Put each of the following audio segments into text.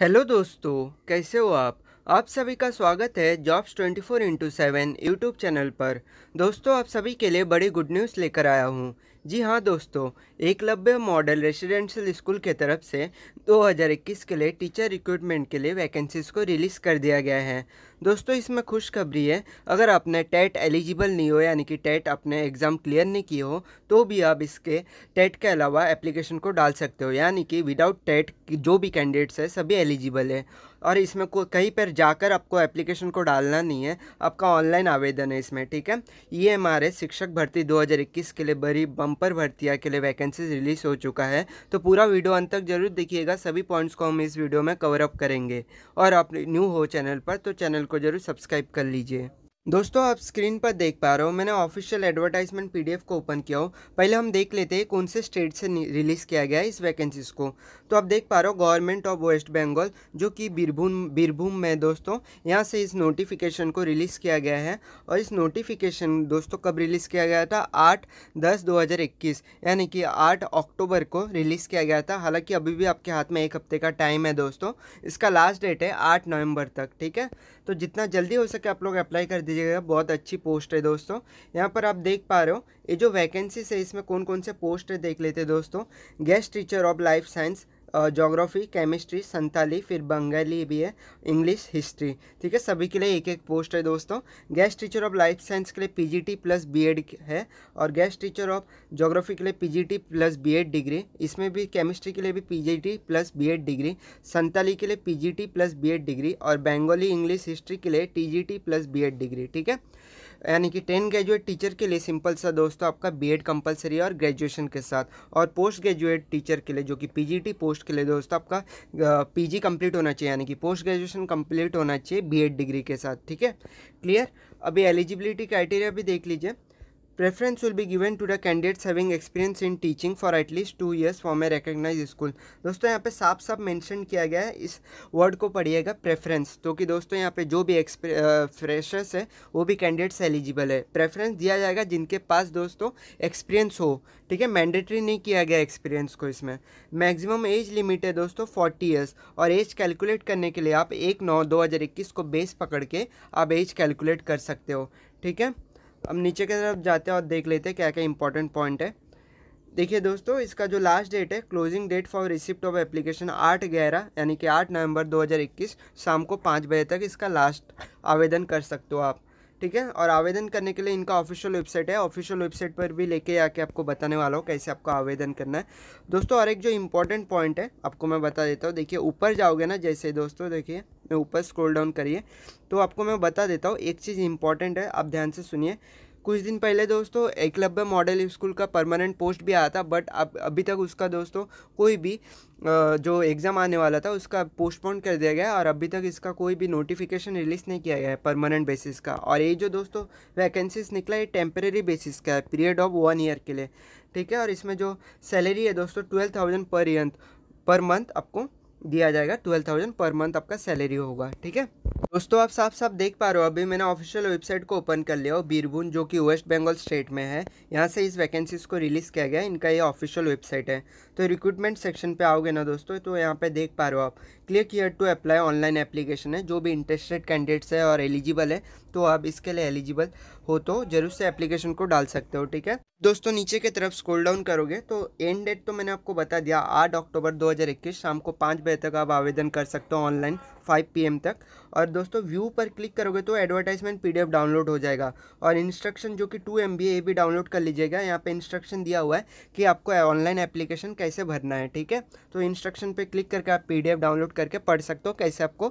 Hello दोस्तों कैसे हो आप आप सभी का स्वागत है jobs 24 four into seven YouTube channel पर दोस्तों आप सभी के लिए बड़ी गुड न्यूज़ लेकर आया हूँ जी हाँ दोस्तों एकलव्य मॉडल रेसिडेंशियल स्कूल के तरफ से 2021 के लिए टीचर रिक्रूटमेंट के लिए वैकेंसीज़ को रिलीज़ कर दिया गया है दोस्तों इसमें खुशखबरी है अगर आपने टेट एलिजिबल नहीं हो यानी कि टेट आपने एग्ज़ाम क्लियर नहीं किए हो तो भी आप इसके टेट के अलावा एप्लीकेशन को डाल सकते हो यानी कि विदाउट टेट जो भी कैंडिडेट्स है सभी एलिजिबल है और इसमें को कहीं पर जाकर आपको एप्लीकेशन को डालना नहीं है आपका ऑनलाइन आवेदन है इसमें ठीक है ये शिक्षक भर्ती दो के लिए बड़ी बम पर भर्तिया के लिए वैकेंसीज रिलीज हो चुका है तो पूरा वीडियो अंत तक जरूर देखिएगा सभी पॉइंट्स को हम इस वीडियो में कवर अप करेंगे और आप न्यू हो चैनल पर तो चैनल को जरूर सब्सक्राइब कर लीजिए दोस्तों आप स्क्रीन पर देख पा रहे हो मैंने ऑफिशियल एडवर्टाइजमेंट पीडीएफ को ओपन किया हो पहले हम देख लेते हैं कौन से स्टेट से रिलीज़ किया गया है इस वैकेंसीज को तो आप देख पा रहे हो गवर्नमेंट ऑफ वेस्ट बंगाल जो कि बीरभूम बीरभूम में दोस्तों यहाँ से इस नोटिफिकेशन को रिलीज़ किया गया है और इस नोटिफिकेशन दोस्तों कब रिलीज़ किया गया था आठ दस दो यानी कि आठ अक्टूबर को रिलीज़ किया गया था हालाँकि अभी भी आपके हाथ में एक हफ्ते का टाइम है दोस्तों इसका लास्ट डेट है आठ नवम्बर तक ठीक है तो जितना जल्दी हो सके आप लोग अप्लाई कर दीजिए दीजिएगा बहुत अच्छी पोस्ट है दोस्तों यहाँ पर आप देख पा रहे हो ये जो वैकेंसीज है इसमें कौन कौन से पोस्ट है देख लेते हैं दोस्तों guest teacher of life science geography chemistry Santali फिर बंगाली भी है इंग्लिश हिस्ट्री ठीक है सभी के लिए एक एक पोस्ट है दोस्तों guest teacher of life science के लिए पीजीटी प्लस बीएड है और गेस्ट टीचर ऑफ जोग्राफ़ी के लिए पीजीटी प्लस बीएड डिग्री इसमें भी केमिस्ट्री के लिए भी P plus B degree Santali के लिए पी प्लस बी डिग्री और बंगाली इंग्लिश हिस्ट्री के लिए टी प्लस बी डिग्री ठीक है यानी कि टेन ग्रेजुएट टीचर के लिए सिंपल सा दोस्तों आपका बीएड कंपलसरी है और ग्रेजुएशन के साथ और पोस्ट ग्रेजुएट टीचर के लिए जो कि पीजीटी पोस्ट के लिए दोस्तों आपका पीजी कंप्लीट होना चाहिए यानी कि पोस्ट ग्रेजुएशन कंप्लीट होना चाहिए बीएड डिग्री के साथ ठीक है क्लियर अभी एलिजिबिलिटी क्राइटेरिया भी देख लीजिए Preference will be given to the candidates having experience in teaching for at least two years from a recognized school. दोस्तों यहाँ पे साफ साफ मैंशन किया गया है इस वर्ड को पढ़िएगा प्रेफरेंस तो कि दोस्तों यहाँ पे जो भी फ्रेशर्स है वो भी कैंडिडेट्स एलिजिबल है प्रेफरेंस दिया जाएगा जिनके पास दोस्तों एक्सपीरियंस हो ठीक है मैंडेटरी नहीं किया गया एक्सपीरियंस को इसमें मैक्सिमम एज लिमिट है दोस्तों फोर्टी ईयर्स और एज कैलकुलेट करने के लिए आप एक नौ दो हज़ार इक्कीस को बेस पकड़ के आप एज कैलकुलेट कर सकते हो ठीक है अब नीचे की तरफ जाते हैं और देख लेते हैं क्या क्या इंपॉर्टेंट पॉइंट है देखिए दोस्तों इसका जो लास्ट डेट है closing date for receipt of application आठ ग्यारह यानी कि आठ नवंबर 2021 शाम को पाँच बजे तक इसका लास्ट आवेदन कर सकते हो आप ठीक है और आवेदन करने के लिए इनका ऑफिशियल वेबसाइट है ऑफिशियल वेबसाइट पर भी लेके आके आपको बताने वाला हूँ कैसे आपको आवेदन करना है दोस्तों और एक जो इम्पोर्टेंट पॉइंट है आपको मैं बता देता हूँ देखिए ऊपर जाओगे ना जैसे दोस्तों देखिए मैं ऊपर स्क्रॉल डाउन करिए तो आपको मैं बता देता हूँ एक चीज़ इंपॉर्टेंट है आप ध्यान से सुनिए कुछ दिन पहले दोस्तों एकलव्य मॉडल स्कूल का परमानेंट पोस्ट भी आया था बट अब अभी तक उसका दोस्तों कोई भी जो एग्ज़ाम आने वाला था उसका पोस्टपोन कर दिया गया और अभी तक इसका कोई भी नोटिफिकेशन रिलीज़ नहीं किया गया है परमानेंट बेसिस का और ये जो दोस्तों वैकेंसीज निकला है टेम्परेरी बेसिस का है पीरियड ऑफ वन ईयर के लिए ठीक है और इसमें जो सैलरी है दोस्तों twelve thousand per year per month आपको दिया जाएगा ट्वेल्व थाउजेंड पर मंथ आपका सैलरी होगा ठीक है दोस्तों आप साफ साफ देख पा रहे हो अभी मैंने ऑफिशियल वेबसाइट को ओपन कर लिया और बीरभून जो कि वेस्ट बंगाल स्टेट में है यहाँ से इस वैकेंसीज़ को रिलीज़ किया गया इनका ये ऑफिशियल वेबसाइट है तो रिक्रूटमेंट सेक्शन पे आओगे ना दोस्तों तो यहाँ पे देख पा रहे हो आप click here to apply online application है जो भी इंटरेस्टेड कैंडिडेट्स है और एलिजिबल है तो आप इसके लिए एलिजिबल हो तो जरूर से एप्लीकेशन को डाल सकते हो ठीक है दोस्तों नीचे की तरफ स्क्रॉल डाउन करोगे तो एंड डेट तो मैंने आपको बता दिया आठ अक्टूबर 2021 शाम को पाँच बजे तक आप आवेदन कर सकते हो ऑनलाइन फाइव पी तक और दोस्तों व्यू पर क्लिक करोगे तो एडवर्टाइजमेंट पी डाउनलोड हो जाएगा और इंस्ट्रक्शन जो कि टू एम ये भी डाउनलोड कर लीजिएगा यहाँ पर इंस्ट्रक्शन दिया हुआ है कि आपको ऑनलाइन एप्लीकेशन कैसे भरना है ठीक है तो इंस्ट्रक्शन पर क्लिक करके आप पी डाउनलोड करके पढ़ सकते हो कैसे आपको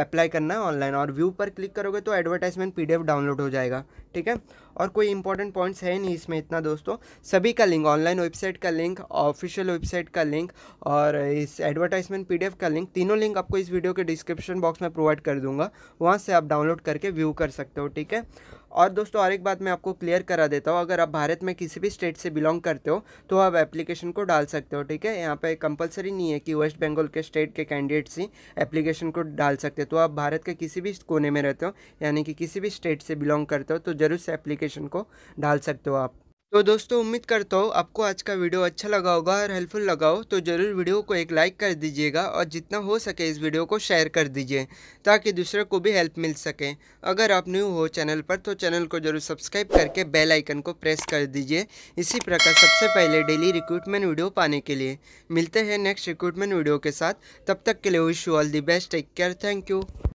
अप्लाई करना है ऑनलाइन और व्यू पर क्लिक करोगे तो एडवर्टाइजमेंट पी डाउनलोड हो जाएगा ठीक है और कोई इंपॉर्टेंट पॉइंट्स है नहीं इसमें इतना दोस्तों सभी का लिंक ऑनलाइन वेबसाइट का लिंक ऑफिशियल वेबसाइट का लिंक और इस एडवर्टाइजमेंट पी का लिंक तीनों लिंक आपको इस वीडियो के डिस्क डिस्क्रिप्शन बॉक्स में प्रोवाइड कर दूंगा वहाँ से आप डाउनलोड करके व्यू कर सकते हो ठीक है और दोस्तों और एक बात मैं आपको क्लियर करा देता हूँ अगर आप भारत में किसी भी स्टेट से बिलोंग करते हो तो आप एप्लीकेशन को डाल सकते हो ठीक है यहाँ पर कंपलसरी नहीं है कि वेस्ट बंगाल के स्टेट के कैंडिडेट्स ही एप्लीकेशन को डाल सकते हो तो आप भारत के किसी भी कोने में रहते हो यानी कि किसी भी स्टेट से बिलोंग करते हो तो जरूर से एप्लीकेशन को डाल सकते हो आप तो दोस्तों उम्मीद करता हूँ आपको आज का वीडियो अच्छा लगा होगा और हेल्पफुल लगा हो तो ज़रूर वीडियो को एक लाइक कर दीजिएगा और जितना हो सके इस वीडियो को शेयर कर दीजिए ताकि दूसरे को भी हेल्प मिल सके अगर आप न्यू हो चैनल पर तो चैनल को जरूर सब्सक्राइब करके बेल आइकन को प्रेस कर दीजिए इसी प्रकार सबसे पहले डेली रिक्रूटमेंट वीडियो पाने के लिए मिलते हैं नेक्स्ट रिक्रूटमेंट वीडियो के साथ तब तक के लिए wish you all the best take care thank you